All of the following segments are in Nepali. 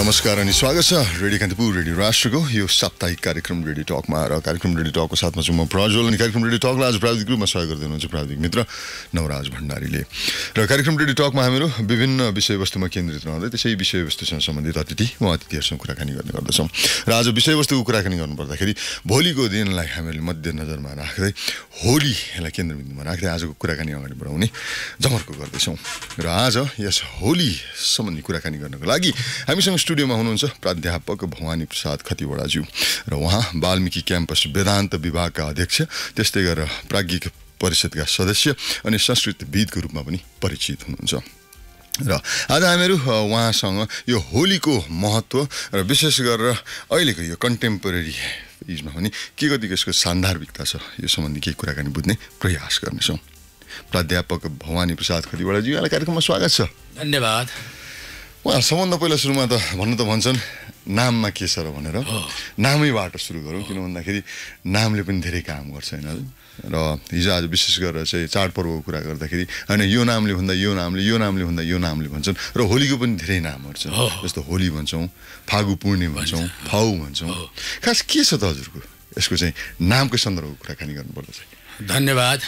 नमस्कार अनि स्वागत छ रेडियो कान्तिपुर रेडियो राष्ट्रको यो साप्ताहिक कार्यक्रम रेडियो टकमा र कार्यक्रम रेडियो टकको साथमा छु म प्रज्वल अनि कार्यक्रम रेडियो टकलाई आज प्राविधिक रूपमा सहयोग गर्दै हुनुहुन्छ प्राविधिक मित्र नवराज भण्डारीले र कार्यक्रम रेडियो टकमा हामीहरू विभिन्न विषयवस्तुमा केन्द्रित रहँदै त्यसै विषयवस्तुसँग सम्बन्धित अतिथि वा अतिथिहरूसँग कुराकानी गर्ने गर्दछौँ र आज विषयवस्तुको कुराकानी गर्नुपर्दाखेरि भोलिको दिनलाई हामीहरूले मध्यनजरमा राख्दै होलीलाई केन्द्रबिन्दुमा राख्दै आजको कुराकानी अगाडि बढाउने जमर्को गर्दैछौँ र आज यस होली सम्बन्धी कुराकानी गर्नको लागि हामीसँग स्टुडियोमा हुनुहुन्छ प्राध्यापक भवानी प्रसाद खतिवडाज्यू र उहाँ वाल्मिकी क्याम्पस वेदान्त विभागका अध्यक्ष त्यस्तै गरेर प्राज्ञिक परिषदका सदस्य अनि संस्कृतविदको रूपमा पनि परिचित हुनुहुन्छ र आज हामीहरू उहाँसँग यो होलीको महत्त्व र विशेष गरेर अहिलेको यो कन्टेम्पोरेरी इजमा पनि के कति यसको सान्दर्भिकता छ यो सम्बन्धी केही कुराकानी बुझ्ने प्रयास गर्नेछौँ प्राध्यापक भवानी प्रसाद खतिवडाज्यू यहाँलाई कार्यक्रममा स्वागत छ धन्यवाद उहाँ सबभन्दा पहिला सुरुमा त भन्नु त भन्छन् नाममा के छ र भनेर नामैबाट सुरु गरौँ किन भन्दाखेरि नामले पनि धेरै काम गर्छ होइन र हिजो आज विशेष गरेर चाहिँ चाडपर्वको कुरा गर्दाखेरि होइन यो नामले भन्दा यो नामले यो नामले भन्दा यो नामले भन्छन् र होलीको पनि धेरै नामहरू छ जस्तो होली भन्छौँ फागु पूर्णे भन्छौँ फाउ भन्छौँ खास के छ त हजुरको यसको चाहिँ नामको सन्दर्भको कुराकानी गर्नुपर्दा चाहिँ धन्यवाद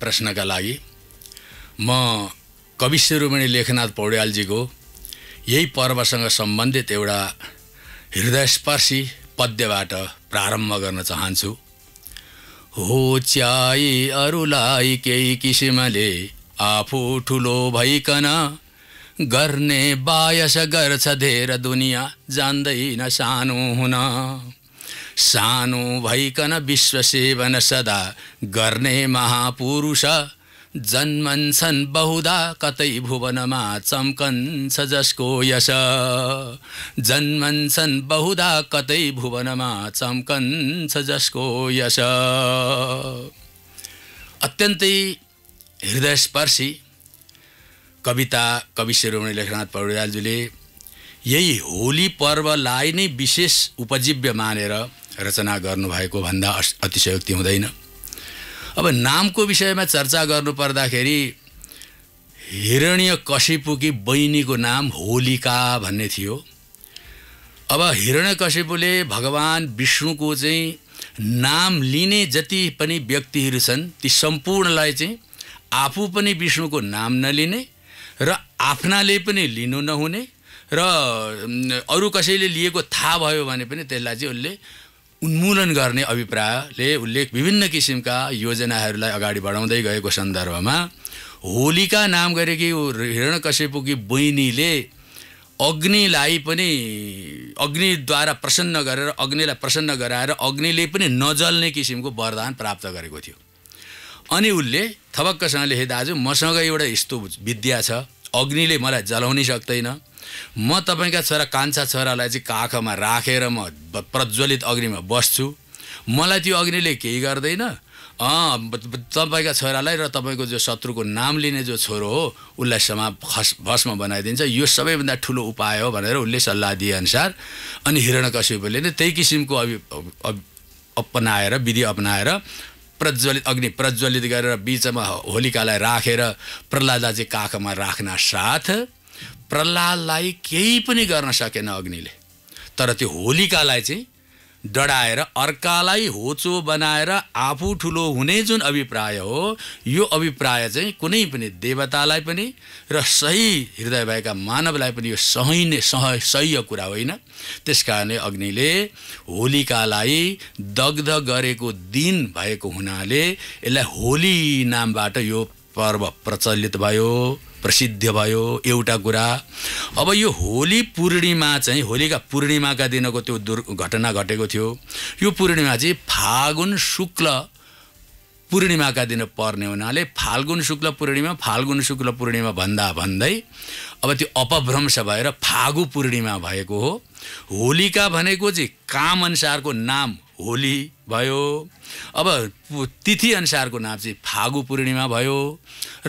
प्रश्नका लागि म कवि शिरोमणि लेखनाथ पौड्यालजीको यही पर्वसँग सम्बन्धित एउटा हृदयस्पर्शी पद्यबाट प्रारम्भ गर्न चाहन्छु हो च्याई अरूलाई केही किसिमले आफू ठुलो भइकन गर्ने बायस गर्छ धेर दुनियाँ जान्दैन सानो हुन सानो भइकन विश्व सेवन सदा गर्ने महापुरुष जन्मन्छन् बहुधा कतै भुवनमा चम्कन्छ जसको यश जन्मन्छन् बहुधा कतै भुवनमा चम्कन्छ जसको यश अत्यन्तै हृदयस्पर्शी कविता कवि शिरोमणि लेखनाथ यही होली पर्वलाई नै विशेष उपजीव्य मानेर रचना गर्नुभएको भन्दा अतिशयोक्ति हुँदैन अब नामको विषयमा चर्चा गर्नुपर्दाखेरि हिरण्य कशिपुकी बहिनीको नाम होलिका भन्ने थियो अब हिरण्य कशिपुले भगवान् विष्णुको चाहिँ नाम लिने जति पनि व्यक्तिहरू छन् ती सम्पूर्णलाई चाहिँ आफू पनि विष्णुको नाम नलिने र आफ्नाले पनि लिनु नहुने र अरू कसैले लिएको थाहा भयो भने पनि त्यसलाई चाहिँ उसले उन्मूलन गर्ने अभिप्रायले उसले विभिन्न किसिमका योजनाहरूलाई अगाडि बढाउँदै गएको सन्दर्भमा होलिका नाम गरेकी हिरण कसेपुकी बहिनीले अग्निलाई पनि अग्निद्वारा प्रसन्न गरेर अग्निलाई प्रसन्न गराएर अग्निले पनि नजल्ने किसिमको वरदान प्राप्त गरेको थियो अनि उसले थपक्कसँग लेखे दाजु मसँग एउटा यस्तो विद्या छ अग्निले मलाई जलाउनै सक्दैन म तपाईँका छोरा कान्छा छोरालाई चाहिँ काखमा राखेर म प्रज्वलित अग्निमा बस्छु मलाई त्यो अग्निले केही गर्दैन तपाईँका छोरालाई र तपाईँको जो शत्रुको नाम लिने जो छोरो हो उसलाई समा खस भस्म बनाइदिन्छ यो सबैभन्दा ठुलो उपाय हो भनेर उसले सल्लाह दिएअनुसार अनि हिरण हिरणकश्यपले नै त्यही किसिमको अभि अपनाएर विधि अपनाएर प्रज्वलित अग्नि प्रज्वलित गरेर बिचमा होलिकालाई राखेर चाहिँ काखमा राख्न साथ प्रहलादलाई केही पनि गर्न सकेन अग्निले तर त्यो होलिकालाई चाहिँ डढाएर अर्कालाई होचो बनाएर आफू ठुलो हुने जुन अभिप्राय हो यो अभिप्राय चाहिँ कुनै पनि देवतालाई पनि र सही हृदय भएका मानवलाई पनि यो सहिने सह सह्य कुरा होइन त्यस कारणले अग्निले होलिकालाई दग्ध गरेको दिन भएको हुनाले यसलाई होली नामबाट यो पर्व प्रचलित भयो प्रसिद्ध भयो एउटा कुरा अब यो होली पूर्णिमा चाहिँ होलीका पूर्णिमाका दिनको त्यो दुर् घटना घटेको थियो यो पूर्णिमा चाहिँ फागुन शुक्ल पूर्णिमाका दिन पर्ने हुनाले फाल्गुन शुक्ल पूर्णिमा फाल्गुन शुक्ल पूर्णिमा भन्दा भन्दै अब त्यो अपभ्रंश भएर फागु पूर्णिमा भएको हो होलिका भनेको चाहिँ कामअनुसारको नाम होली भयो अब तिथि अनुसारको नाम चाहिँ फागु पूर्णिमा भयो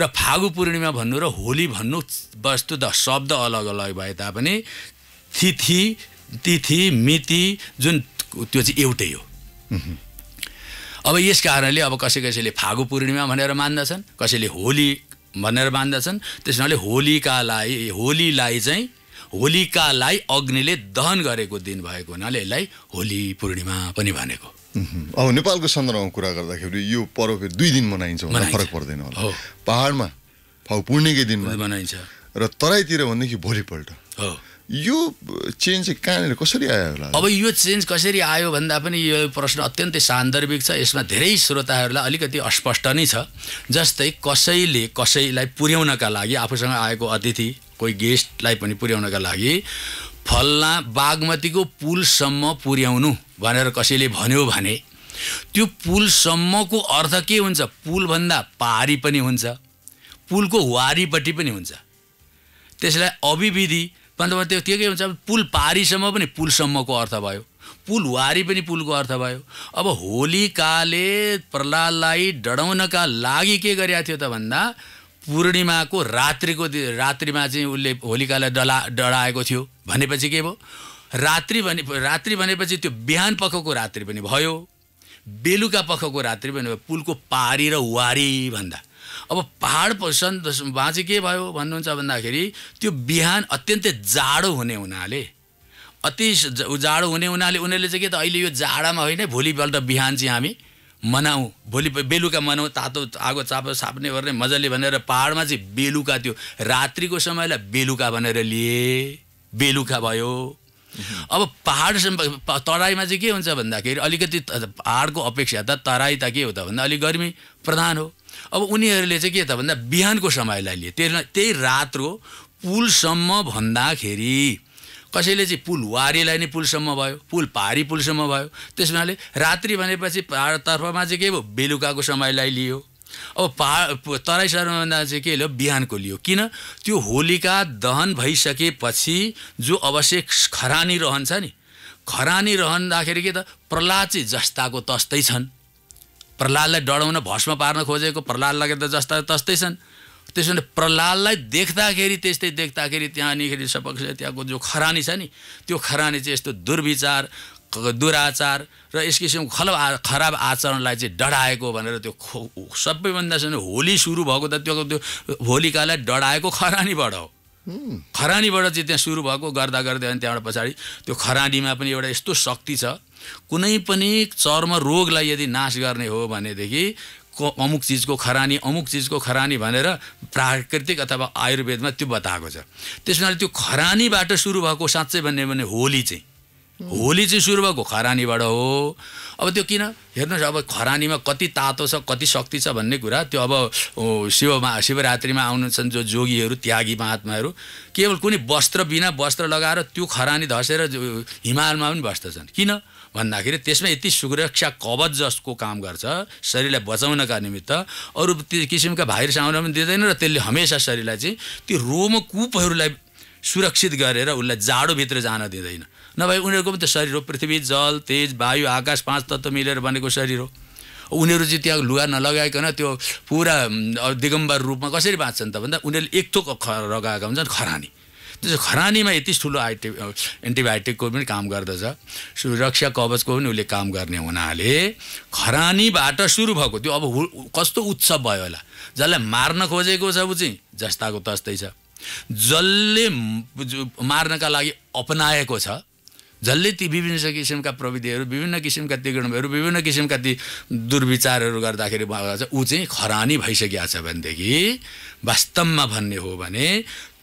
र फागु पूर्णिमा भन्नु र होली भन्नु वस्तु त शब्द अलग अलग भए तापनि तिथि तिथि मिति जुन त्यो चाहिँ एउटै हो अब यस कारणले अब कसै कसैले फागु पूर्णिमा भनेर मान्दछन् कसैले होली भनेर मान्दछन् त्यस हुनाले होलिकालाई होलीलाई चाहिँ होलिकालाई अग्निले दहन गरेको दिन भएको हुनाले यसलाई होली पूर्णिमा पनि भनेको अब नेपालको सन्दर्भमा कुरा गर्दाखेरि यो पर्व फेरि दुई दिन मनाइन्छ भन्दा फरक पर्दैन होला पाहाडमा फाउ पूर्णिकै दिन मनाइन्छ र तराईतिर भनेदेखि भोलिपल्ट यो चेन्ज चाहिँ कहाँनिर कसरी आयो होला अब यो चेन्ज कसरी आयो भन्दा पनि यो प्रश्न अत्यन्तै सान्दर्भिक छ यसमा धेरै श्रोताहरूलाई अलिकति अस्पष्ट नै छ जस्तै कसैले कसैलाई पुर्याउनका लागि आफूसँग आएको अतिथि कोही गेस्टलाई पनि पुर्याउनका लागि फल्ला बागमतीको पुलसम्म पुर्याउनु भनेर कसैले भन्यो भने त्यो पुलसम्मको अर्थ के हुन्छ पुलभन्दा पारी पनि हुन्छ पुलको वारीपट्टि पनि हुन्छ त्यसलाई अभिविधि अन्त त्यो के के हुन्छ पुल पारीसम्म पनि पुलसम्मको अर्थ भयो पुल वारी पनि पुलको अर्थ भयो अब होलिकाले प्रहलादलाई डढाउनका लागि के गरेका थियो त भन्दा पूर्णिमाको रात्रिको रात्रिमा चाहिँ उसले होलिकालाई डला डराएको थियो भनेपछि के भयो रात्रि भने रात्रि भनेपछि त्यो बिहान पखको रात्रि पनि भयो बेलुका पखको रात्रि पनि भयो पुलको पारी र वारी भन्दा अब पाहाड उहाँ चाहिँ के भयो भन्नुहुन्छ भन्दाखेरि त्यो बिहान अत्यन्तै जाडो हुने हुनाले अति जाडो हुने हुनाले उनीहरूले चाहिँ के त अहिले यो जाडामा होइन भोलिपल्ट बिहान चाहिँ हामी मनाऊ भोलि बेलुका मनाउँ तातो आगो चापो साप्ने गर्ने मजाले भनेर पाहाडमा चाहिँ बेलुका त्यो रात्रिको समयलाई बेलुका भनेर लिए बेलुका भयो अब पाहाड तराईमा चाहिँ के हुन्छ भन्दाखेरि अलिकति पाहाडको अपेक्षा त तराई त के हो त भन्दा अलिक गर्मी प्रधान हो अब उनीहरूले चाहिँ के त भन्दा बिहानको समयलाई लिए त्यही त्यही रात्रो पुलसम्म भन्दाखेरि कसैले चाहिँ पुल वारीलाई नै पुलसम्म भयो पुल पहाडी पुलसम्म भयो त्यस हुनाले रात्रि भनेपछि पहाडतर्फमा चाहिँ के भयो बेलुकाको समयलाई लियो अब पहाड तराई सहरमा चाहिँ के लियो बिहानको लियो किन त्यो होलिका दहन भइसकेपछि जो अवश्य खरानी रहन्छ नि खरानी रहँदाखेरि के त प्रहलाद चाहिँ जस्ताको तस्तै छन् प्रहलादलाई डढाउन भस्म पार्न खोजेको लगेर त जस्ता तस्तै छन् त्यसो भने प्रहलादलाई देख्दाखेरि त्यस्तै देख्दाखेरि त्यहाँनिर सपक्ष त्यहाँको जो खरानी छ नि त्यो खरानी चाहिँ यस्तो दुर्विचार दुराचार र यस किसिमको खल खराब आचरणलाई चाहिँ डढाएको भनेर त्यो खो सबैभन्दा होली सुरु भएको त त्यो त्यो होलिकालाई डढाएको खरानीबाट हो खरानीबाट चाहिँ त्यहाँ सुरु भएको गर्दा गर्दै अनि त्यहाँबाट पछाडि त्यो खरानीमा पनि एउटा यस्तो शक्ति छ कुनै पनि चर्म रोगलाई यदि नाश गर्ने हो भनेदेखि को अमुक चिजको खरानी अमुक चिजको खरानी भनेर प्राकृतिक अथवा आयुर्वेदमा त्यो बताएको छ त्यस कारणले त्यो खरानीबाट सुरु भएको साँच्चै भन्ने भने होली चाहिँ होली चाहिँ सुरु भएको खरानीबाट हो अब त्यो किन हेर्नुहोस् अब खरानीमा कति तातो छ कति शक्ति छ भन्ने कुरा त्यो अब शिवमा शिवरात्रिमा छन् जो जोगीहरू त्यागी महात्माहरू केवल कुनै वस्त्र बिना वस्त्र लगाएर त्यो खरानी धसेर हिमालमा पनि बस्दछन् किन भन्दाखेरि त्यसमा यति सुरक्षा कवच जसको काम गर्छ शरीरलाई बचाउनका निमित्त अरू त्यो किसिमका भाइरस आउन पनि दिँदैन र त्यसले हमेसा शरीरलाई चाहिँ त्यो रोमकुपहरूलाई सुरक्षित गरेर उसलाई जाडोभित्र जान दिँदैन नभए उनीहरूको पनि त शरीर हो पृथ्वी जल तेज वायु आकाश पाँच तत्त्व मिलेर बनेको शरीर हो उनीहरू चाहिँ त्यहाँ लुगा नलगाइकन त्यो पुरा दिगम्बर रूपमा कसरी बाँच्छन् त भन्दा उनीहरूले एक थोक लगाएका हुन्छन् खरानी त्यो खरानीमा यति ठुलो आइटी एन्टिबायोटिकको पनि काम गर्दछ सुरक्षा कवचको पनि उसले काम गर्ने हुनाले खरानीबाट सुरु भएको त्यो अब कस्तो उत्सव भयो होला जसलाई मार्न खोजेको छ ऊ चाहिँ जस्ताको तस्तै छ जसले मार्नका लागि अपनाएको छ जसले ती विभिन्न किसिमका प्रविधिहरू विभिन्न किसिमका तिगणहरू विभिन्न किसिमका ती दुर्विचारहरू गर्दाखेरि ऊ चाहिँ खरानी भइसकेको छ भनेदेखि वास्तवमा भन्ने हो भने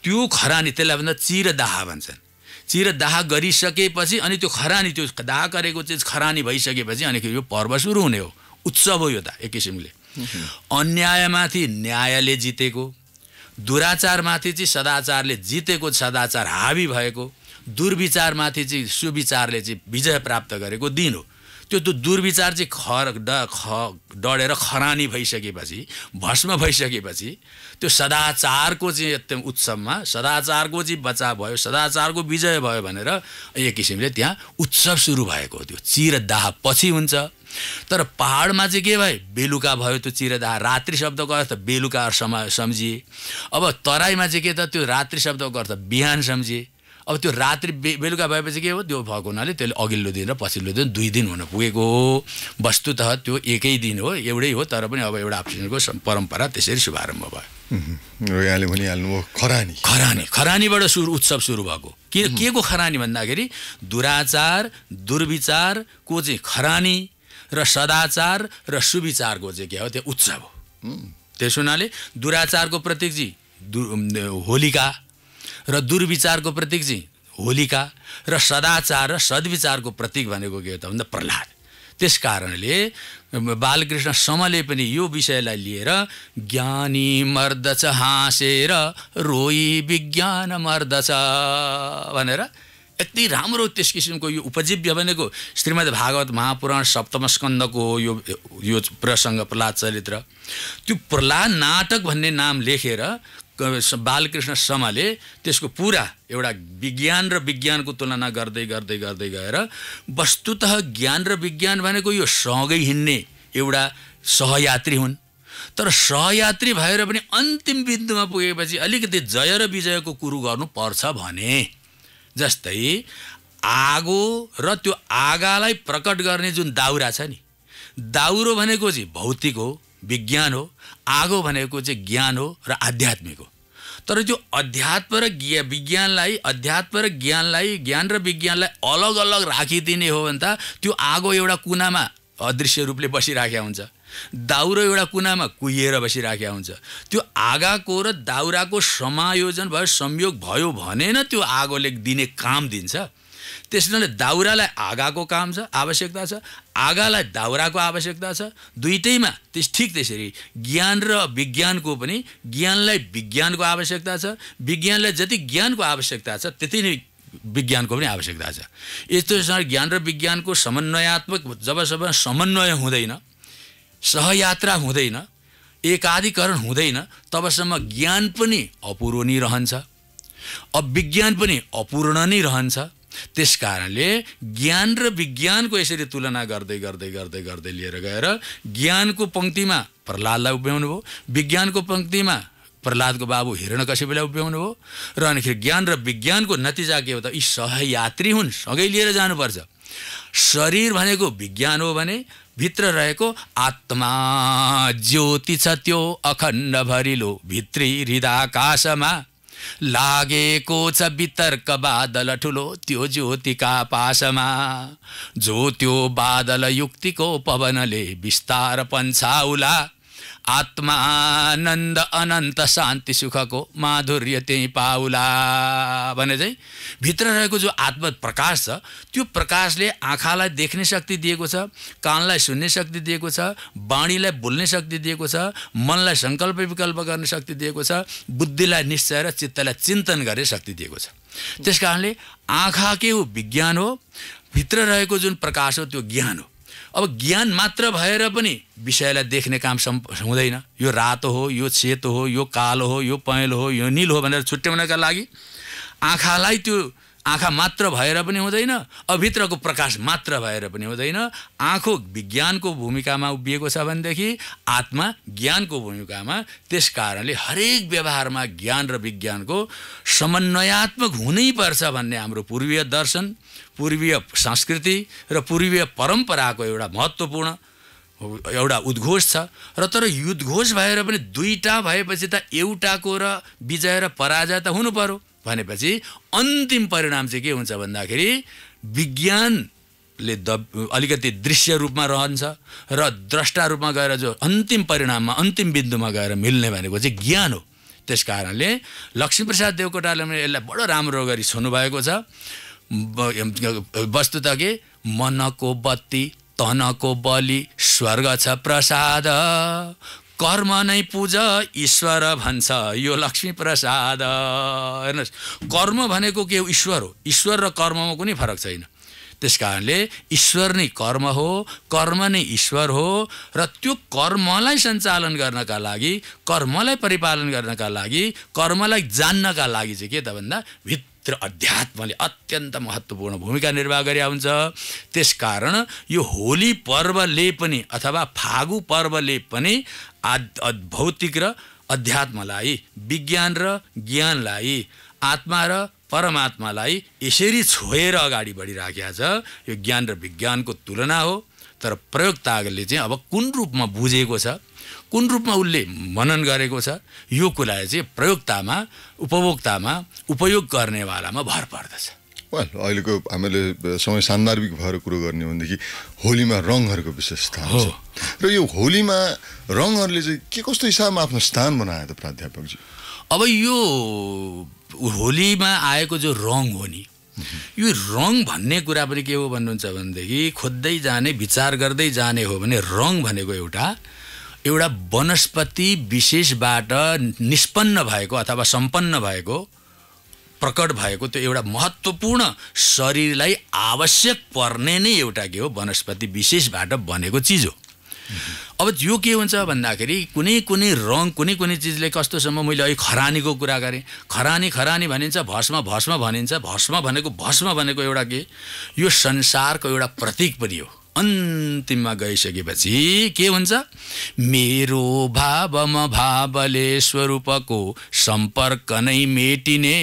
त्यो खरानी त्यसलाई भन्दा चिरदाह भन्छन् चिरदाह गरिसकेपछि अनि त्यो खरानी त्यो दाह गरेको चिज खरानी भइसकेपछि अनि यो पर्व सुरु हुने हो उत्सव हो यो त एक किसिमले अन्यायमाथि न्यायले जितेको दुराचारमाथि चाहिँ सदाचारले जितेको सदाचार हावी भएको दुर्विचारमाथि चाहिँ सुविचारले चाहिँ विजय प्राप्त गरेको दिन हो त्यो दुर्विचार चाहिँ ड ख डढेर खरानी भइसकेपछि भस्म भइसकेपछि त्यो सदाचारको चाहिँ एकदम उत्सवमा सदाचारको चाहिँ बचा भयो सदाचारको विजय भयो भनेर एक किसिमले त्यहाँ उत्सव सुरु भएको त्यो चिरदाह पछि हुन्छ तर पहाडमा चाहिँ के भयो बेलुका भयो त्यो चिरदाह रात्रि शब्दको अर्थ बेलुका समय सम्झिए अब तराईमा चाहिँ के त त्यो रात्रि शब्दको अर्थ बिहान सम्झिए अब त्यो रात्रि बे बेलुका भएपछि के हो त्यो भएको हुनाले त्यसले अघिल्लो दिन र पछिल्लो दिन दुई दिन हुन पुगेको हो वस्तुत त्यो एकै दिन हो एउटै हो तर पनि अब एउटा आफ्नो परम्परा त्यसरी शुभारम्भ भयो यहाँले हो खरानी खरानी खरानीबाट सुरु उत्सव सुरु भएको के के को खरानी भन्दाखेरि दुराचार दुर्विचारको चाहिँ खरानी र सदाचार र सुविचारको चाहिँ के हो त्यो उत्सव हो त्यस हुनाले दुराचारको प्रतीक चाहिँ दु होलिका र दुर्विचारको प्रतीक चाहिँ होलिका र सदाचार र सद्विचारको प्रतीक भनेको के हो त भन्दा प्रह्लाद त्यस कारणले बालकृष्ण समले पनि यो विषयलाई लिएर ज्ञानी मर्दछ हाँसेर रोई विज्ञान मर्दछ भनेर यति राम्रो त्यस किसिमको यो उपजीव्य भनेको श्रीमद् भागवत महापुराण सप्तम स्कन्दको यो यो प्रसङ्ग प्रह्लाद चरित्र त्यो प्रहलाद नाटक भन्ने नाम लेखेर बालकृष्ण समले त्यसको पुरा एउटा विज्ञान र विज्ञानको तुलना गर्दै गर्दै गर्दै गएर वस्तुत ज्ञान र विज्ञान भनेको यो सँगै हिँड्ने एउटा सहयात्री हुन् तर सहयात्री भएर पनि अन्तिम बिन्दुमा पुगेपछि अलिकति जय र विजयको कुरो गर्नुपर्छ भने जस्तै आगो र त्यो आगालाई प्रकट गर्ने जुन दाउरा छ नि दाउरो भनेको चाहिँ भौतिक हो विज्ञान हो आगो भनेको चाहिँ ज्ञान हो र आध्यात्मिक हो तर त्यो अध्यात्म र ज्ञा विज्ञानलाई अध्यात्म र ज्ञानलाई ज्ञान र विज्ञानलाई अलग अलग राखिदिने हो भने त त्यो आगो एउटा कुनामा अदृश्य रूपले बसिराखेका हुन्छ दाउरो एउटा कुनामा कुहिएर बसिराखेका हुन्छ त्यो आगाको र दाउराको समायोजन भयो संयोग भयो भने न त्यो आगोले दिने काम दिन्छ त्यसले दाउरालाई आगाको काम छ आवश्यकता छ आगालाई दाउराको आवश्यकता छ दुइटैमा त्यस ठिक त्यसरी ज्ञान र विज्ञानको पनि ज्ञानलाई विज्ञानको आवश्यकता छ विज्ञानलाई जति ज्ञानको आवश्यकता छ त्यति नै विज्ञानको पनि आवश्यकता छ यस्तो ज्ञान र विज्ञानको समन्वयात्मक जबसम्म समन्वय हुँदैन सहयात्रा हुँदैन एकाधिकरण हुँदैन तबसम्म ज्ञान पनि नै रहन्छ अविज्ञान पनि अपूर्ण नै रहन्छ त्यस कारणले ज्ञान र विज्ञानको यसरी तुलना गर्दै गर्दै गर्दै गर्दै लिएर गएर ज्ञानको पङ्क्तिमा प्रह्लादलाई उभ्याउनु भयो विज्ञानको पङ्क्तिमा प्रहलादको बाबु हिरण कसैलाई उभ्याउनु भयो र अनिखेरि ज्ञान र विज्ञानको नतिजा के हो त यी सहयात्री हुन् सँगै लिएर जानुपर्छ शरीर भनेको विज्ञान हो भने भित्र रहेको आत्मा ज्योति छ त्यो अखण्ड भरिलो भित्री हृदाकाशमा लागेको छ वितर्क बादल ठुलो त्यो ज्योतिका पासमा जो त्यो बादल युक्तिको पवनले विस्तार पन्छाउला आत्मा आनन्द अनन्त शान्ति सुखको माधुर्य त्यहीँ पाउला भने चाहिँ भित्र रहेको जो आत्म प्रकाश छ त्यो प्रकाशले आँखालाई देख्ने शक्ति दिएको छ कानलाई सुन्ने शक्ति दिएको छ बाणीलाई बोल्ने शक्ति दिएको छ मनलाई सङ्कल्प विकल्प गर्ने शक्ति दिएको छ बुद्धिलाई निश्चय र चित्तलाई चिन्तन गर्ने शक्ति दिएको छ त्यस कारणले आँखा के हो विज्ञान हो भित्र रहेको जुन प्रकाश हो त्यो ज्ञान हो अब ज्ञान मात्र भएर पनि विषयलाई देख्ने काम सम् हुँदैन यो रातो हो यो सेतो हो यो कालो हो यो पहेँलो हो यो निलो हो भनेर छुट्याउनका लागि आँखालाई त्यो आँखा मात्र भएर पनि हुँदैन अभित्रको प्रकाश मात्र भएर पनि हुँदैन आँखो विज्ञानको भूमिकामा उभिएको छ भनेदेखि आत्मा ज्ञानको भूमिकामा त्यस कारणले हरेक व्यवहारमा ज्ञान र विज्ञानको समन्वयात्मक हुनैपर्छ भन्ने हाम्रो पूर्वीय दर्शन पूर्वीय संस्कृति र पूर्वीय परम्पराको एउटा महत्त्वपूर्ण एउटा उद्घोष छ र तर युद्धघोष भएर पनि दुईवटा भएपछि त एउटाको र विजय र पराजय त हुनु पऱ्यो भनेपछि अन्तिम परिणाम चाहिँ के हुन्छ भन्दाखेरि विज्ञानले द अलिकति दृश्य रूपमा रहन्छ र द्रष्टा रूपमा गएर जो अन्तिम परिणाममा अन्तिम बिन्दुमा गएर मिल्ने भनेको चाहिँ ज्ञान हो त्यस कारणले लक्ष्मीप्रसाद देवकोटाले पनि यसलाई बडो राम्रो गरी छुनुभएको छ वस्तु त के मनको बत्ती तनको बलि स्वर्ग छ प्रसाद कर्म नै पुज ईश्वर भन्छ यो लक्ष्मी प्रसाद हेर्नुहोस् कर्म भनेको के ईश्वर हो ईश्वर र कर्ममा कुनै फरक छैन त्यस कारणले ईश्वर नै कर्म हो कर्म नै ईश्वर हो र त्यो कर्मलाई सञ्चालन गर्नका लागि कर्मलाई परिपालन गर्नका लागि कर्मलाई जान्नका लागि चाहिँ के त भन्दा भित्र पवित्र अध्यात्मले अत्यन्त महत्त्वपूर्ण भूमिका निर्वाह गरे हुन्छ त्यसकारण यो होली पर्वले पनि अथवा फागु पर्वले पनि आद भौतिक र अध्यात्मलाई विज्ञान र ज्ञानलाई आत्मा र परमात्मालाई यसरी छोएर अगाडि बढिराखेका छ यो ज्ञान र विज्ञानको तुलना हो तर प्रयोक्ताले चाहिँ अब कुन रूपमा बुझेको छ कुन रूपमा उसले मनन गरेको छ यो कुरा चाहिँ प्रयोक्तामा उपभोक्तामा उपयोग गर्नेवालामा भर पर्दछ वेल अहिलेको हामीले समय सान्दर्भिक भएर कुरो गर्ने हो भनेदेखि होलीमा रङहरूको विशेषता स्थान हो र यो होलीमा रङहरूले चाहिँ के कस्तो हिसाबमा आफ्नो स्थान बनायो त प्राध्यापकजी अब यो होलीमा आएको जो रङ हो नि यो रङ भन्ने कुरा पनि के हो भन्नुहुन्छ भनेदेखि खोज्दै जाने विचार गर्दै जाने हो भने रङ भनेको एउटा एउटा वनस्पति विशेषबाट निष्पन्न भएको अथवा सम्पन्न भएको प्रकट भएको त्यो एउटा महत्त्वपूर्ण शरीरलाई आवश्यक पर्ने नै एउटा के हो वनस्पति विशेषबाट बनेको चिज हो अब यो के हुन्छ भन्दाखेरि कुनै कुनै रङ कुनै कुनै चिजले कस्तोसम्म मैले अहिले खरानीको कुरा गरेँ खरानी खरानी भनिन्छ भस्म भस्म भनिन्छ भस्म भनेको भस्म भनेको एउटा के यो संसारको एउटा प्रतीक पनि हो अन्तिममा गइसकेपछि के हुन्छ मेरो भावमा भावले स्वरूपको सम्पर्क नै मेटिने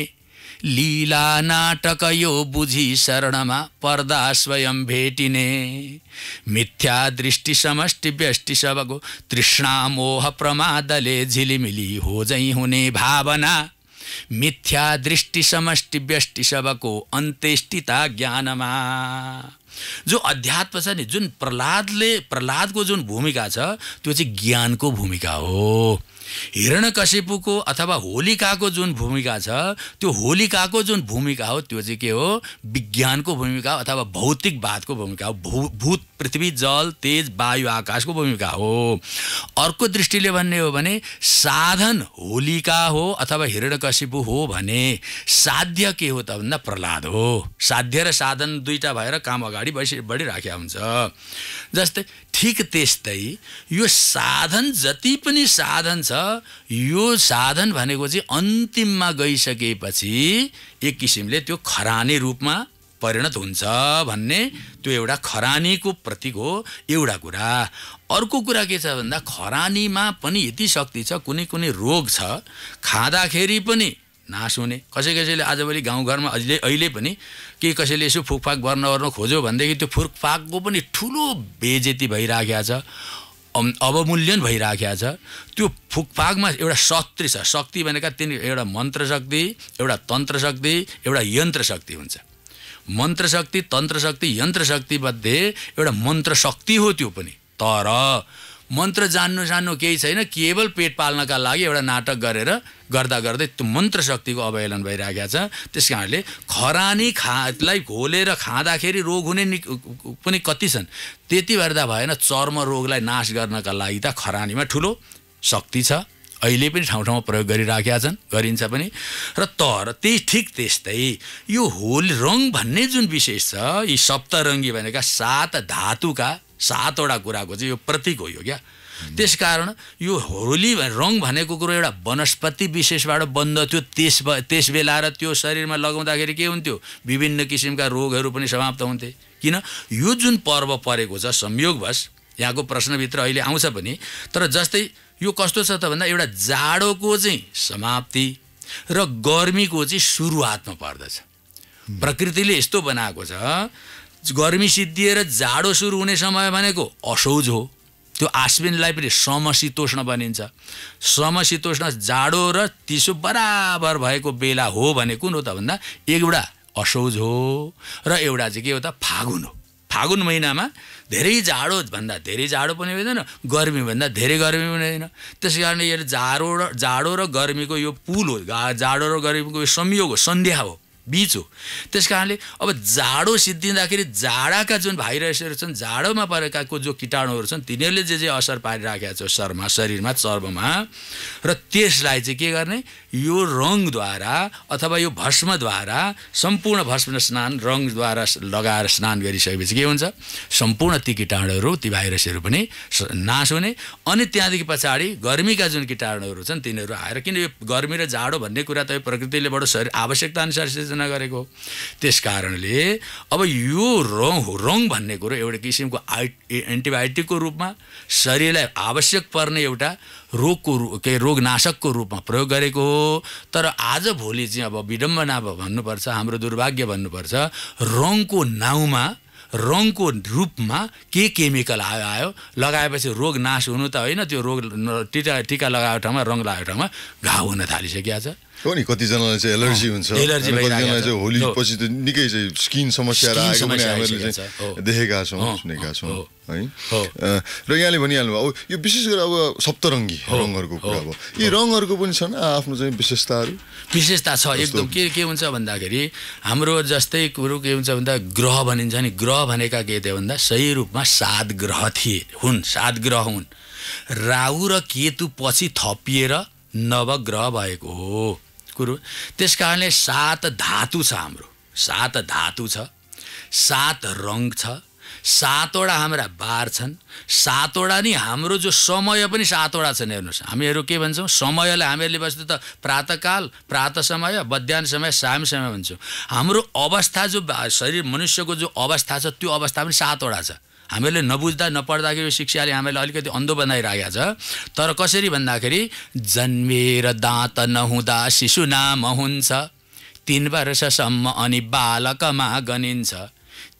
लीला नाटक यो बुझी शरणमा पर्दा स्वयं भेटिने मिथ्या दृष्टि समष्टि व्यष्टि सबको तृष्णा मोह प्रमादले झिलिमिली होजै हुने भावना मिथ्या दृष्टि समष्टि व्यष्टि सबको अन्त्येष्टिता ज्ञानमा जो अध्यात्म छ नि जुन प्रहलादले प्रहलादको जुन भूमिका छ त्यो चाहिँ ज्ञानको भूमिका हो हिरणकशिपुको अथवा होलिकाको जुन भूमिका छ त्यो होलिकाको जुन भूमिका हो त्यो चाहिँ के हो विज्ञानको भूमिका अथवा भौतिकवादको भूमिका हो भू भूत पृथ्वी जल तेज वायु आकाशको भूमिका हो अर्को दृष्टिले भन्ने हो भने साधन होलिका हो अथवा हिरणकशिपु हो भने साध्य के हो त भन्दा प्रहलाद हो साध्य र साधन दुईवटा भएर काम अगाडि बढिराखेका हुन्छ जस्तै ठिक त्यस्तै यो साधन जति पनि साधन छ यो साधन भनेको चाहिँ अन्तिममा गइसकेपछि एक किसिमले त्यो खरानी रूपमा परिणत हुन्छ भन्ने त्यो एउटा खरानीको प्रतीक हो एउटा कुरा अर्को कुरा के छ भन्दा खरानीमा पनि यति शक्ति छ कुनै कुनै रोग छ खाँदाखेरि पनि नाश हुने कसै कसैले आजभोलि गाउँघरमा अहिले अहिले पनि के कसैले यसो फुकफाक गर्न गर्न खोज्यो भनेदेखि त्यो फुकफाकको पनि ठुलो बेजेती भइराखेको छ अवमूल्यन भइराखेको छ त्यो फुकफाकमा एउटा शक्ति छ शक्ति भनेका तिन एउटा मन्त्र शक्ति एउटा तन्त्र शक्ति एउटा यन्त्र शक्ति हुन्छ मन्त्र शक्ति तन्त्र शक्ति यन्त्र शक्तिमध्ये एउटा मन्त्र शक्ति हो त्यो पनि तर मन्त्र जान्नु जान्नु केही छैन केवल पेट पाल्नका लागि एउटा नाटक गरेर गर्दा गर्दै त्यो मन्त्र शक्तिको अवहेलन भइरहेको छ त्यस कारणले खरानी खालाई घोलेर खाँदाखेरि रोग हुने पनि कति छन् त्यति गर्दा भएन चर्म रोगलाई नाश गर्नका लागि त खरानीमा ठुलो शक्ति छ अहिले पनि ठाउँ ठाउँमा प्रयोग गरिराखेका छन् गरिन्छ पनि र तर त्यही ठिक त्यस्तै यो होल रङ भन्ने जुन विशेष छ यी सप्तरङ्गी भनेका सात धातुका सातवटा कुराको चाहिँ यो प्रतीक हो यो क्या त्यस कारण यो होली रङ भनेको कुरो एउटा वनस्पति विशेषबाट बन्द बन्दथ्यो त्यस त्यस बेला र त्यो शरीरमा लगाउँदाखेरि के हुन्थ्यो विभिन्न किसिमका रोगहरू पनि समाप्त हुन्थे किन यो जुन पर्व परेको छ संयोगवश यहाँको प्रश्नभित्र अहिले आउँछ पनि तर जस्तै यो कस्तो छ त भन्दा एउटा जाडोको चाहिँ समाप्ति र गर्मीको चाहिँ सुरुवातमा पर्दछ प्रकृतिले यस्तो बनाएको छ गर्मी सिद्धिएर जाडो सुरु हुने समय भनेको असौज हो त्यो आश्विनलाई पनि समशीतोष्ण बनिन्छ समशीतोष्ण जाडो र चिसो बराबर भएको बेला हो भने कुन हो त भन्दा एउटा असौज हो र एउटा चाहिँ के हो त फागुन हो फागुन महिनामा धेरै जाडोभन्दा धेरै जाडो पनि हुँदैन गर्मीभन्दा धेरै गर्मी पनि हुँदैन त्यस कारण यो जाडो र जाडो र गर्मीको यो पुल हो जाडो र गर्मीको यो संयोग हो सन्ध्या हो बिच हो त्यस कारणले अब जाडो सिद्धिँदाखेरि जाडाका जुन भाइरसहरू छन् जाडोमा परेकाको जो किटाणुहरू छन् तिनीहरूले जे जे असर पारिराखेका छ शरमा शरीरमा चर्ममा र त्यसलाई चाहिँ के गर्ने यो रङद्वारा अथवा यो भस्मद्वारा सम्पूर्ण भस्म स्नान रङद्वारा लगाएर स्नान गरिसकेपछि के हुन्छ सम्पूर्ण ती किटाणुहरू ती भाइरसहरू पनि नाश हुने अनि त्यहाँदेखि पछाडि गर्मीका जुन किटाणुहरू छन् तिनीहरू आएर किन यो गर्मी र जाडो भन्ने कुरा त प्रकृतिले बडो शरीर आवश्यकता अनुसार आयोजना गरेको त्यस कारणले अब यो रङ हो रङ भन्ने कुरो एउटा किसिमको आइ एन्टिबायोटिकको रूपमा शरीरलाई आवश्यक पर्ने एउटा रोगको रू के रोगनाशकको रूपमा प्रयोग गरेको हो तर आजभोलि चाहिँ अब विडम्बना भन्नुपर्छ हाम्रो दुर्भाग्य भन्नुपर्छ रङको नाउँमा रङको रूपमा के केमिकल आयो आयो लगाएपछि रोग नाश हुनु त होइन त्यो रोग टिका टिका लगाएको ठाउँमा रङ लगाएको ठाउँमा घाउ हुन थालिसकेको छ हो नि कतिजनालाई चाहिँ एलर्जी हुन्छ कतिजनालाई चाहिँ होली पछि त निकै चाहिँ स्किन समस्या आएको पनि हामीले चाहिँ देखेका छौँ सुनेका छौँ है र यहाँले भनिहाल्नु भयो यो विशेष गरी अब सप्तरङ्गी रङहरूको कुरा अब यी रङहरूको पनि छन् आफ्नो चाहिँ विशेषताहरू विशेषता छ एकदम के के हुन्छ भन्दाखेरि हाम्रो जस्तै कुरो के हुन्छ भन्दा ग्रह भनिन्छ नि ग्रह भनेका के थियो भन्दा सही रूपमा सात ग्रह थिए हुन् सात ग्रह हुन् राहु र केतु पछि थपिएर नवग्रह भएको हो कुरो त्यस कारणले सात धातु छ हाम्रो सात धातु छ सात रङ छ सातवटा हाम्रा बार छन् सातवटा नि हाम्रो जो समय पनि सातवटा छन् हेर्नुहोस् हामीहरू के भन्छौँ समयलाई हामीहरूले बस्दा त प्रातकाल प्रात समय मध्याह समय साम समय भन्छौँ हाम्रो अवस्था जो शरीर मनुष्यको जो अवस्था छ त्यो अवस्था पनि सातवटा छ हामीहरूले नबुझ्दा नपढ्दाखेरि शिक्षाले हामीलाई अलिकति अन्धो बनाइरहेको छ तर कसरी भन्दाखेरि जन्मेर दाँत नहुँदा शिशु नाम हुन्छ तिन वर्षसम्म अनि बालकमा गनिन्छ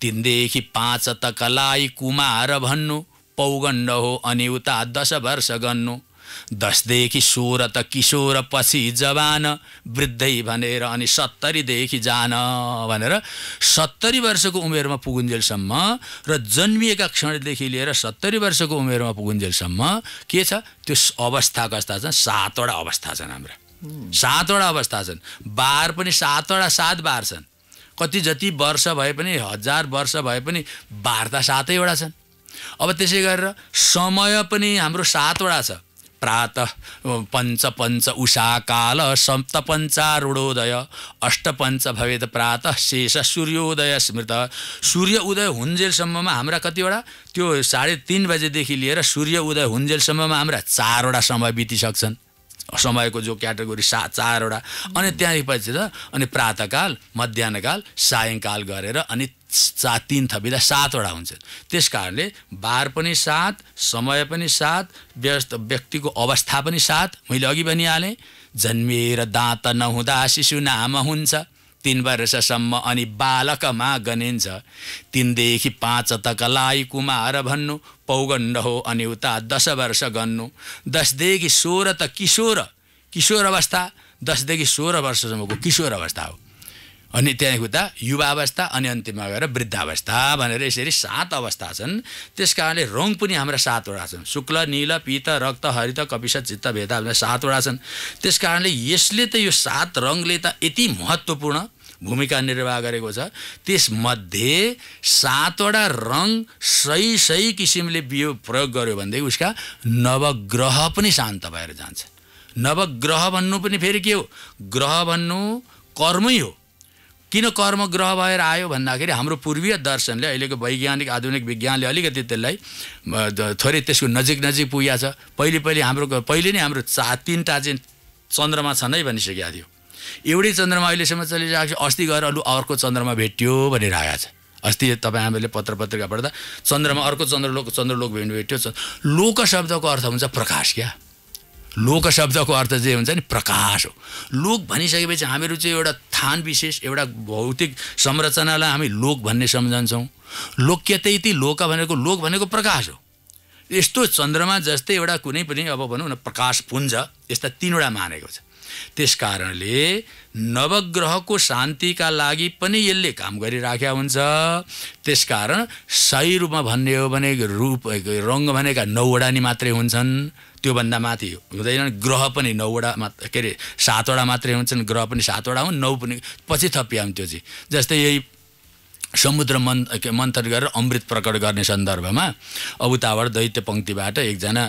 तिनदेखि पाँच तकलाई कुमार भन्नु पौगण्ड हो अनि उता दस वर्ष गन्नु दसदेखि सोह्र त किशोर पछि जवान वृद्धै भनेर अनि सत्तरीदेखि जान भनेर सत्तरी वर्षको उमेरमा पुगुन्जेलसम्म र जन्मिएका क्षणदेखि लिएर सत्तरी वर्षको उमेरमा पुगुन्जेलसम्म के छ त्यो अवस्था कस्ता छन् सातवटा अवस्था छन् हाम्रा सातवटा अवस्था छन् बार पनि सातवटा सात बार छन् कति जति वर्ष भए पनि हजार वर्ष भए पनि बार त सातैवटा छन् अब त्यसै गरेर समय पनि हाम्रो सातवटा छ प्रात पञ्च पञ्च उषा काल सप्त पञ्चारूढोदय अष्टपञ्च भवेद प्रात शेष सूर्योदय स्मृत सूर्य उदय हुन्जेलसम्ममा हाम्रा कतिवटा त्यो साढे तिन बजेदेखि लिएर सूर्य उदय हुन्जेलसम्ममा हाम्रा चारवटा समय बितिसक्छन् समयको जो क्याटेगोरी सा चारवटा अनि त्यहाँदेखि पछि त अनि प्रातकाल मध्याहकाल सायङकाल गरेर अनि चार तिन थपिँदा सातवटा हुन्छन् त्यस कारणले बार पनि सात समय पनि सात व्यस्त व्यक्तिको अवस्था पनि सात मैले अघि भनिहालेँ जन्मिएर दाँत नहुँदा शिशु नाम हुन्छ तिन वर्षसम्म अनि बालकमा गनिन्छ तिनदेखि पाँच तकलाई कुमार भन्नु पौगण्ड हो अनि उता दस वर्ष गन्नु दसदेखि सोह्र त किशोर किशोर अवस्था दसदेखि सोह्र वर्षसम्मको किशोर अवस्था हो अनि त्यहाँदेखि उता युवा अवस्था अनि अन्तिममा गएर वृद्धावस्था भनेर यसरी सात अवस्था छन् त्यस कारणले रङ पनि हाम्रा सातवटा छन् शुक्ल निल पित्त रक्त हरित कपिस चित्त भेदा भनेर सातवटा छन् त्यस कारणले यसले त यो सात रङले त यति महत्त्वपूर्ण भूमिका निर्वाह गरेको छ त्यसमध्ये सातवटा रङ सही सही किसिमले बियो प्रयोग गर्यो भनेदेखि उसका नवग्रह पनि शान्त भएर जान्छ नवग्रह भन्नु पनि फेरि के हो ग्रह भन्नु कर्मै हो किन कर्म ग्रह भएर आयो भन्दाखेरि हाम्रो पूर्वीय दर्शनले अहिलेको वैज्ञानिक आधुनिक विज्ञानले अलिकति त्यसलाई थोरै त्यसको नजिक नजिक पुगेको छ पहिले पहिले हाम्रो पहिले नै हाम्रो चा तिनवटा चाहिँ चन्द्रमा छँदै भनिसकेको थियो एउटै चन्द्रमा अहिलेसम्म चलिरहेको छ अस्ति गएर अलु अर्को चन्द्रमा भेट्यो भनेर आएको छ अस्ति तपाईँ हामीले पत्र पत्रिका पढ्दा चन्द्रमा अर्को चन्द्रलोक चन्द्रलोक भेट्यो लोक शब्दको अर्थ हुन्छ प्रकाश क्या लोक शब्दको अर्थ जे हुन्छ नि प्रकाश हो लोक भनिसकेपछि हामीहरू चाहिँ एउटा थान विशेष एउटा भौतिक संरचनालाई हामी लोक भन्ने सम्झन्छौँ लोक्यतै ती लोक भनेको लोक भनेको प्रकाश हो यस्तो चन्द्रमा जस्तै एउटा कुनै पनि अब भनौँ न प्रकाश पुञ्ज यस्ता तिनवटा मानेको छ त्यस कारणले नवग्रहको शान्तिका लागि पनि यसले काम गरिराख्या हुन्छ त्यसकारण सही रूपमा भन्ने हो भने रूप रङ भनेका नौवटा नि मात्रै हुन्छन् त्योभन्दा माथि हुँदैनन् ग्रह पनि नौवटा मात्र के अरे सातवटा मात्रै हुन्छन् ग्रह पनि सातवटा हुन् नौ पनि पछि थपिया त्यो चाहिँ जस्तै यही समुद्र मन् मन्थन गरेर अमृत प्रकट गर्ने सन्दर्भमा अबुताबाट दैत्य पङ्क्तिबाट एकजना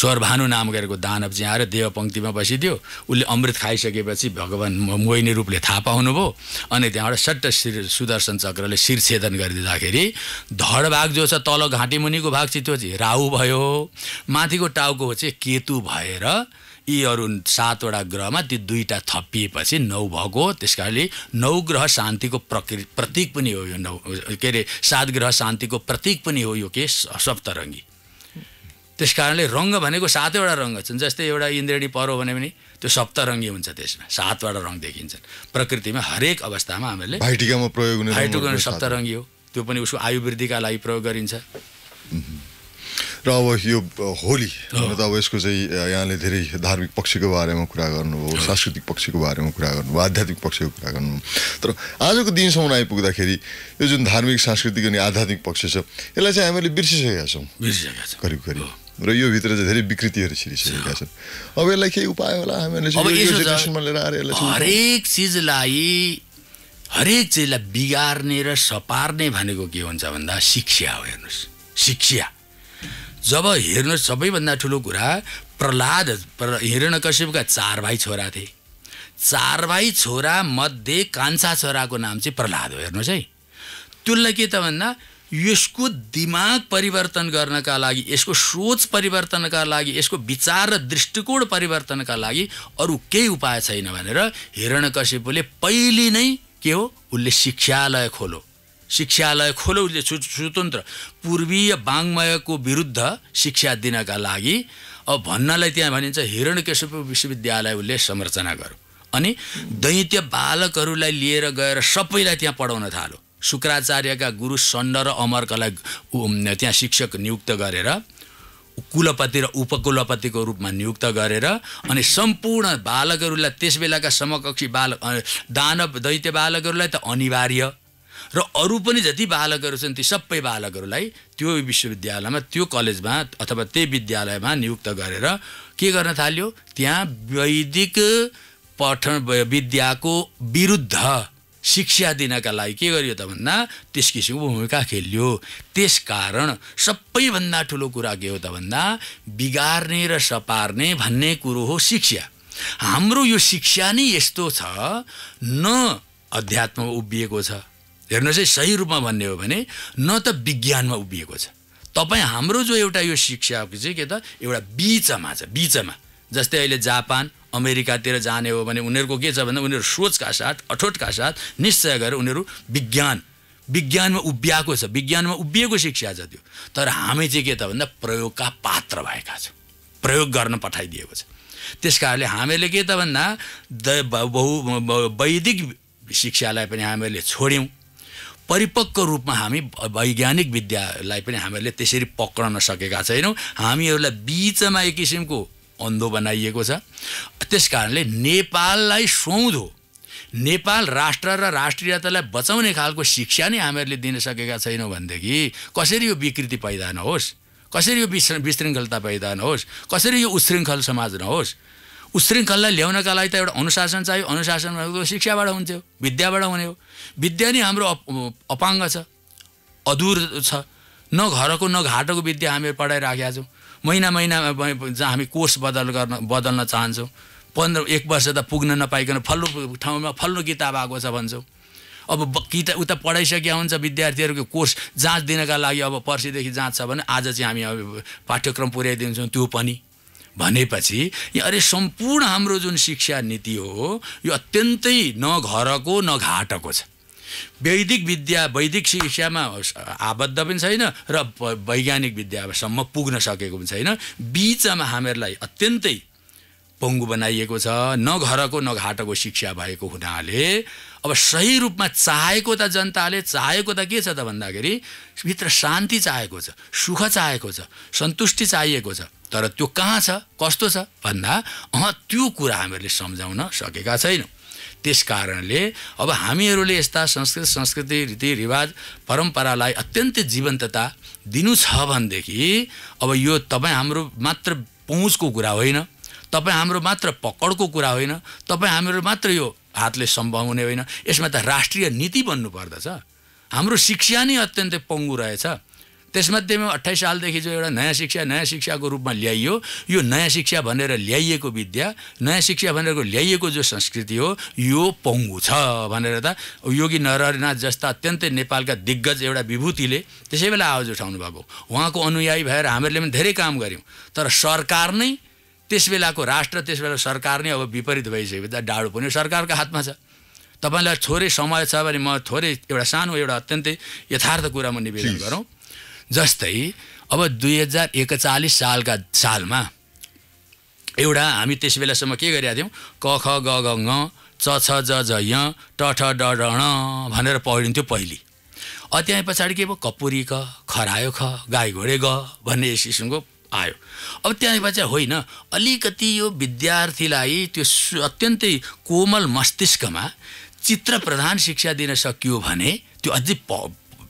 स्वरभानु नाम गरेको दानव चाहिँ आएर देव पङ्क्तिमा बसिदियो उसले अमृत खाइसकेपछि भगवान् मोहिनी रूपले थाहा पाउनुभयो अनि त्यहाँबाट सट्ट शिर सुदर्शन चक्रले शिरछेदन गरिदिँदाखेरि धड भाग जो छ तल घाँटी मुनिको भाग चाहिँ त्यो चाहिँ राहु भयो माथिको टाउको चाहिँ केतु भएर यी अरू सातवटा ग्रहमा ती दुईवटा थपिएपछि नौ भएको हो त्यस कारणले नौ ग्रह शान्तिको प्रकृ प्रतीक पनि हो यो नौ के अरे सात ग्रह शान्तिको प्रतीक पनि हो यो के सप्तरङ्गी त्यस कारणले रङ्ग भनेको सातैवटा रङ्ग छन् जस्तै एउटा इन्द्रेणी परो भने पनि त्यो सप्तरङ्गी हुन्छ त्यसमा सातवटा रङ देखिन्छन् प्रकृतिमा हरेक अवस्थामा हामीले भाइटिकामा प्रयोग भाइटिकामा सप्तरङ्गी हो त्यो पनि उसको आयुवृद्धिका लागि प्रयोग गरिन्छ र अब यो होली हुन त अब यसको चाहिँ यहाँले धेरै धार्मिक पक्षको बारेमा कुरा गर्नुभयो सांस्कृतिक पक्षको बारेमा कुरा गर्नुभयो आध्यात्मिक पक्षको कुरा गर्नु तर आजको दिनसम्म आइपुग्दाखेरि यो जुन धार्मिक सांस्कृतिक अनि आध्यात्मिक पक्ष छ यसलाई चाहिँ हामीले बिर्सिसकेका छौँ बिर्सिसकेका छौँ करिब करिब र यो भित्र चाहिँ धेरै विकृतिहरू छिरिसकेका छन् अब यसलाई केही उपाय होला हामीले हरेक चिजलाई हरेक चिजलाई बिगार्ने र सपार्ने भनेको के हुन्छ भन्दा शिक्षा हो हेर्नुहोस् शिक्षा जब हेर्नु सबैभन्दा ठुलो कुरा प्रहलाद प्र हिरणकश्यपका चार भाइ छोरा थिए चार भाइ छोरा मध्ये कान्छा छोराको नाम चाहिँ प्रहलाद हो हेर्नुहोस् है त्यसलाई के त भन्दा यसको दिमाग परिवर्तन गर्नका लागि यसको सोच परिवर्तनका लागि यसको विचार र दृष्टिकोण परिवर्तनका लागि अरू केही उपाय छैन भनेर हिरणकश्यपले पहिले नै के हो उसले शिक्षालय खोलो शिक्षालय खोलौले स्वतन्त्र पूर्वीय वाङ्मयको विरुद्ध शिक्षा दिनका लागि अब भन्नलाई त्यहाँ भनिन्छ हिरण केशव विश्वविद्यालय उसले संरचना गर्यो अनि दैत्य बालकहरूलाई लिएर गएर सबैलाई त्यहाँ पढाउन थाल्यो शुक्राचार्यका गुरु सण्ड र अमर्कलाई त्यहाँ शिक्षक नियुक्त गरेर कुलपति र उपकुलपतिको रूपमा नियुक्त गरेर अनि सम्पूर्ण बालकहरूलाई त्यस बेलाका समकक्षी बालक दानव दैत्य बालकहरूलाई त अनिवार्य र अरू पनि जति बालकहरू छन् ती सबै बालकहरूलाई त्यो विश्वविद्यालयमा त्यो कलेजमा अथवा त्यही विद्यालयमा नियुक्त गरेर के गर्न थाल्यो त्यहाँ वैदिक पठन विद्याको विरुद्ध शिक्षा दिनका लागि के गरियो त भन्दा त्यस किसिमको भूमिका खेलियो त्यस कारण सबैभन्दा ठुलो कुरा के हो त भन्दा बिगार्ने र सपार्ने भन्ने कुरो हो शिक्षा हाम्रो यो शिक्षा नै यस्तो छ न अध्यात्म उभिएको छ हेर्नुहोस् है सही रूपमा भन्ने हो भने न त विज्ञानमा उभिएको छ तपाईँ हाम्रो जो एउटा यो शिक्षाको चाहिँ के त एउटा बिचमा छ बिचमा जस्तै अहिले जापान अमेरिकातिर जाने हो भने उनीहरूको के छ भन्दा उनीहरू सोचका साथ अठोटका साथ निश्चय गरेर उनीहरू विज्ञान विज्ञानमा उभिएको छ विज्ञानमा उभिएको शिक्षा छ त्यो तर हामी चाहिँ के त भन्दा प्रयोगका पात्र भएका छौँ प्रयोग गर्न पठाइदिएको छ त्यस कारणले हामीले के त भन्दा द बहु वैदिक शिक्षालाई पनि हामीहरूले छोड्यौँ परिपक्व रूपमा हामी वैज्ञानिक विद्यालाई पनि हामीहरूले त्यसरी पक्रन सकेका छैनौँ हामीहरूलाई बिचमा एक किसिमको अन्धो बनाइएको छ त्यस कारणले नेपाललाई सौँधो नेपाल राष्ट्र र राष्ट्रियतालाई बचाउने खालको शिक्षा नै हामीहरूले दिन सकेका छैनौँ भनेदेखि कसरी यो विकृति पैदा नहोस् कसरी यो विश्र विशृङ्खलता पैदा नहोस् कसरी यो उशृङ्खल समाज नहोस् उशृङ्खललाई ल्याउनका लागि त एउटा अनुशासन चाहियो अनुशासन भनेको शिक्षाबाट हुन्थ्यो विद्याबाट हुने हो विद्या नै हाम्रो अपाङ्ग छ अधुर छ न घरको न घाटोको विद्या हामी पढाइराखेका छौँ महिना महिनामा जहाँ हामी कोर्स बदल गर्न बदल्न चाहन्छौँ पन्ध्र एक वर्ष त पुग्न नपाइकन फल्लो ठाउँमा फल्लो किताब आएको छ भन्छौँ अब किताब उता पढाइसकेका हुन्छ विद्यार्थीहरूको कोर्स जाँच दिनका लागि अब पर्सिदेखि जाँच छ भने आज चाहिँ हामी अब पाठ्यक्रम पुर्याइदिन्छौँ त्यो पनि भनेपछि यहाँ अरे सम्पूर्ण हाम्रो जुन शिक्षा नीति हो यो अत्यन्तै न घरको न घाटको छ वैदिक विद्या वैदिक शिक्षामा आबद्ध पनि छैन र वैज्ञानिक विद्यासम्म पुग्न सकेको पनि छैन बिचमा हामीहरूलाई अत्यन्तै पङ्गु बनाइएको छ न घरको न घाटको शिक्षा भएको हुनाले अब सही रूपमा चाहेको त जनताले चाहेको त के छ त भन्दाखेरि भित्र शान्ति चाहेको छ सुख चाहेको छ सन्तुष्टि चाहिएको छ तर त्यो कहाँ छ कस्तो छ भन्दा अह त्यो कुरा हामीहरूले सम्झाउन सकेका छैनौँ त्यस कारणले अब हामीहरूले यस्ता संस्कृत संस्कृति रीतिरिवाज परम्परालाई अत्यन्तै जीवन्तता दिनु छ भनेदेखि अब यो तपाईँ हाम्रो मात्र पहुँचको कुरा होइन तपाईँ हाम्रो मात्र पकडको कुरा होइन तपाईँ हाम्रो मात्र यो हातले सम्भव हुने होइन यसमा त राष्ट्रिय नीति बन्नुपर्दछ हाम्रो शिक्षा नै अत्यन्तै पङ्गु रहेछ त्यसमध्येमा अठाइस सालदेखि जो एउटा नयाँ शिक्षा नयाँ शिक्षाको रूपमा ल्याइयो यो नयाँ शिक्षा भनेर ल्याइएको विद्या नयाँ शिक्षा भनेर ल्याइएको जो संस्कृति हो यो पङ्गु छ भनेर त योगी नरहरिनाथ जस्ता अत्यन्तै नेपालका दिग्गज एउटा विभूतिले त्यसै बेला आवाज उठाउनु भएको उहाँको अनुयायी भएर हामीहरूले पनि धेरै काम गऱ्यौँ तर सरकार नै त्यस बेलाको राष्ट्र त्यस बेला सरकार नै अब विपरीत भइसक्यो त डाडो पनि सरकारको हातमा छ तपाईँलाई थोरै समय छ भने म थोरै एउटा सानो एउटा अत्यन्तै यथार्थ कुरा म निवेदन गरौँ जस्तै अब दुई हजार एकचालिस सालका सालमा एउटा हामी त्यस बेलासम्म के गरेका थियौँ क ख ग ग ङ च छ ज ज य ट ठ ड ड ण भनेर पढिन्थ्यो पहिले अत्याए पछाडि के भयो कपुरी क खरायो ख गाई घोडे ग भन्ने यस किसिमको आयो अब चाहिँ होइन अलिकति यो विद्यार्थीलाई त्यो अत्यन्तै कोमल मस्तिष्कमा चित्र प्रधान शिक्षा दिन सकियो भने त्यो अझै प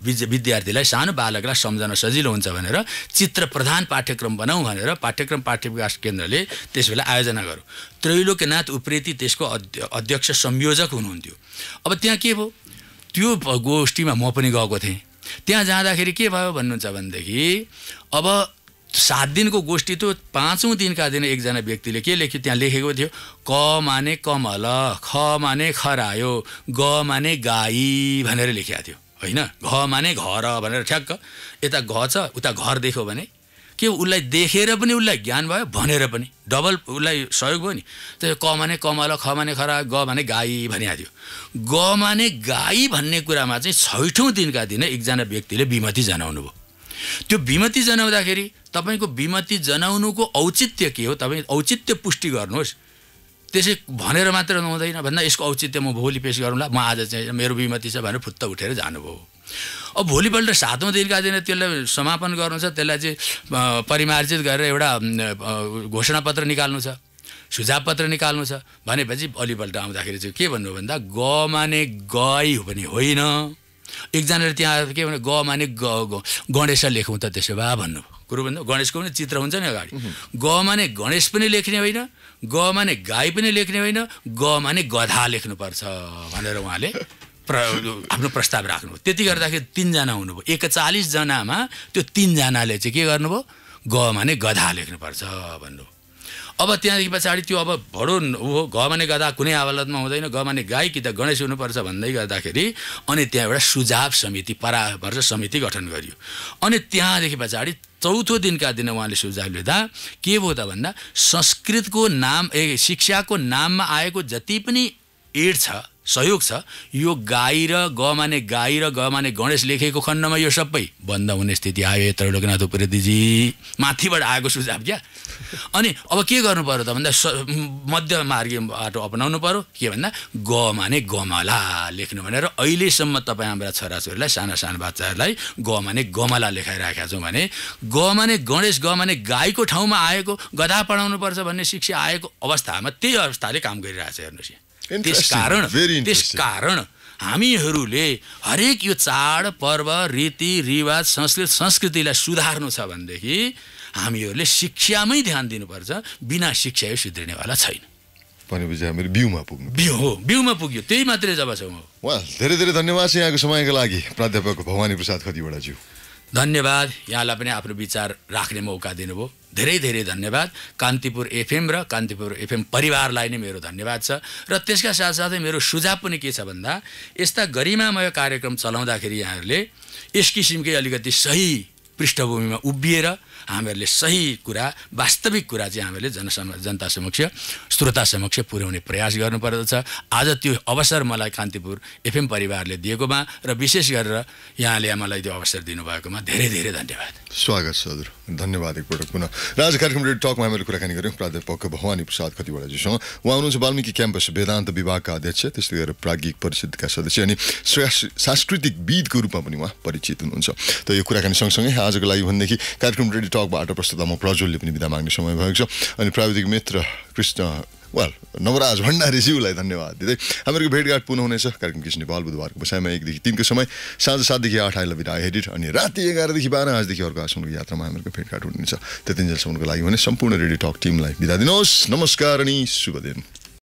विद्यार्थीलाई सानो बालकलाई सम्झाउन सजिलो हुन्छ भनेर चित्र प्रधान पाठ्यक्रम बनाऊ भनेर पाठ्यक्रम पाठ्य विकास केन्द्रले त्यसबेला आयोजना गर्यो त्रैलोकनाथ उप्रेती त्यसको अध्यक्ष संयोजक हुनुहुन्थ्यो अब त्यहाँ के भयो त्यो गोष्ठीमा म पनि गएको थिएँ त्यहाँ जाँदाखेरि के भयो भन्नुहुन्छ भनेदेखि अब सात दिनको गोष्ठी त पाँचौँ दिनका दिन एकजना व्यक्तिले के लेख्यो त्यहाँ लेखेको थियो क माने कमल ख माने खरायो ग माने गाई भनेर लेखेको थियो होइन घ माने घर भनेर ठ्याक्क यता घ छ उता घर देख्यो भने के उसलाई देखेर पनि उसलाई ज्ञान भयो भनेर पनि डबल उसलाई सहयोग भयो नि त्यो क माने कमल ख माने खरा ग माने गाई भनिहाल्यो थियो ग माने गाई भन्ने कुरामा चाहिँ छैठौँ दिनका दिन एकजना व्यक्तिले बिमती जनाउनु भयो त्यो बिमती जनाउँदाखेरि तपाईँको बिमती जनाउनुको औचित्य के हो तपाईँ औचित्य पुष्टि गर्नुहोस् त्यसै भनेर मात्र नहुँदैन भन्दा यसको औचित्य म भोलि पेस गरौँला म आज चाहिँ मेरो बिमती छ भनेर फुत्त उठेर जानुभयो अब भोलिपल्ट सातौँ दिनका दिन त्यसलाई समापन गर्नु छ त्यसलाई चाहिँ परिमार्जित गरेर एउटा घोषणापत्र निकाल्नु छ सुझावपत्र निकाल्नु छ भनेपछि भोलिपल्ट आउँदाखेरि चाहिँ के भन्नु भन्दा ग माने गई हो भने होइन एकजनाले त्यहाँ के भने ग माने ग गणेश लेखौँ त त्यसो भए भन्नु कुरो भन्दा गणेशको पनि चित्र हुन्छ नि अगाडि ग माने गणेश पनि लेख्ने होइन ग माने गाई पनि लेख्ने होइन ग माने गधा लेख्नुपर्छ भनेर उहाँले प्र आफ्नो प्रस्ताव राख्नुभयो त्यति गर्दाखेरि तिनजना हुनुभयो एकचालिसजनामा त्यो तिनजनाले चाहिँ के गर्नुभयो ग माने गधा लेख्नुपर्छ भन्नु अब त्यहाँदेखि पछाडि त्यो अब भडो हो माने गधा कुनै हालतमा हुँदैन ग माने गाई कि त गणेश हुनुपर्छ भन्दै गर्दाखेरि अनि त्यहाँ एउटा सुझाव समिति परामर्श समिति गठन गरियो अनि त्यहाँदेखि पछाडि चौथो दिनका दिन उहाँले सुझाव लिँदा के भयो त भन्दा संस्कृतको नाम ए शिक्षाको नाममा आएको जति पनि एड छ सहयोग छ यो गाई र ग माने गाई र ग माने गणेश लेखेको खण्डमा यो सबै बन्द हुने स्थिति आयो लोकनाथ उप्रेतीजी माथिबाट आएको सुझाव क्या अनि अब के गर्नु पर्यो त भन्दा स मार्गी बाटो अपनाउनु पर्यो के भन्दा ग माने गमला लेख्नु भनेर अहिलेसम्म तपाईँ हाम्रा छोराछोरीलाई साना साना बच्चाहरूलाई माने गमला लेखाइराखेका छौँ भने ग माने गणेश ग माने गाईको ठाउँमा आएको गधा पढाउनुपर्छ भन्ने शिक्षा आएको अवस्थामा त्यही अवस्थाले काम गरिरहेको छ हेर्नुहोस् त्यस कारण हामीहरूले हरेक यो चाड पर्व रिवाज संस्कृत संस्कृतिलाई सुधार्नु छ भनेदेखि हामीहरूले शिक्षामै ध्यान दिनुपर्छ बिना शिक्षा यो सुध्रिनेवाला छैन भनेपछि हामीहरू बिउमा पुग्नु बिउ हो बिउमा पुग्यो त्यही मात्रै जब छौँ धेरै धेरै धन्यवाद छ यहाँको समयको लागि प्राध्यापक भवानी प्रसाद ज्यू धन्यवाद यहाँलाई पनि आफ्नो विचार राख्ने मौका दिनुभयो धेरै धेरै धन्यवाद कान्तिपुर एफएम र कान्तिपुर एफएम परिवारलाई नै मेरो धन्यवाद छ र त्यसका साथसाथै मेरो सुझाव पनि के छ भन्दा यस्ता गरिमामय कार्यक्रम चलाउँदाखेरि यहाँहरूले यस किसिमकै अलिकति सही पृष्ठभूमिमा उभिएर हामीहरूले सही कुरा वास्तविक कुरा चाहिँ हामीहरूले जनसम जनता समक्ष श्रोता समक्ष पुर्याउने प्रयास गर्नुपर्दछ आज त्यो अवसर मलाई कान्तिपुर एफएम परिवारले दिएकोमा र विशेष गरेर यहाँले मलाई त्यो अवसर दिनुभएकोमा धेरै धेरै धन्यवाद स्वागत छ हजुर धन्यवाद एकपटक पुनः राज कार्यक्रम रेड टकमा हामीले कुराकानी गऱ्यौँ प्राध्यापक भवानी प्रसाद खतिवडाजीसँग उहाँ हुनुहुन्छ वाल्मिकी क्याम्पस वेदान्त विभागका अध्यक्ष त्यस्तै गरेर प्राज्ञिक परिषदका सदस्य अनि सांस्कृतिक विदको रूपमा पनि उहाँ परिचित हुनुहुन्छ त यो कुराकानी सँगसँगै आजको लागि भनेदेखि कार्यक्रम रेडी टकबाट प्रस्तुत म प्रज्वलले पनि बिदा माग्ने समय भएको छ अनि प्राविधिक मित्र कृष्ण वाल नवराज भण्डारीज्यूलाई धन्यवाद दिँदै हामीहरूको भेटघाट पुनः हुनेछ कार्यक्रम किस नेपाल बुधबारको बसाइमा एकदेखि तिनको समय साँझ सातदेखि आठ आइल बिदा हेडिट अनि राति एघारदेखि बाह्र आजदेखि अर्को आसनको यात्रामा हामीहरूको भेटघाट हुनेछ जेलसम्मको लागि भने सम्पूर्ण रेडियो टक टिमलाई बिदा दिनुहोस् नमस्कार अनि शुभ दिन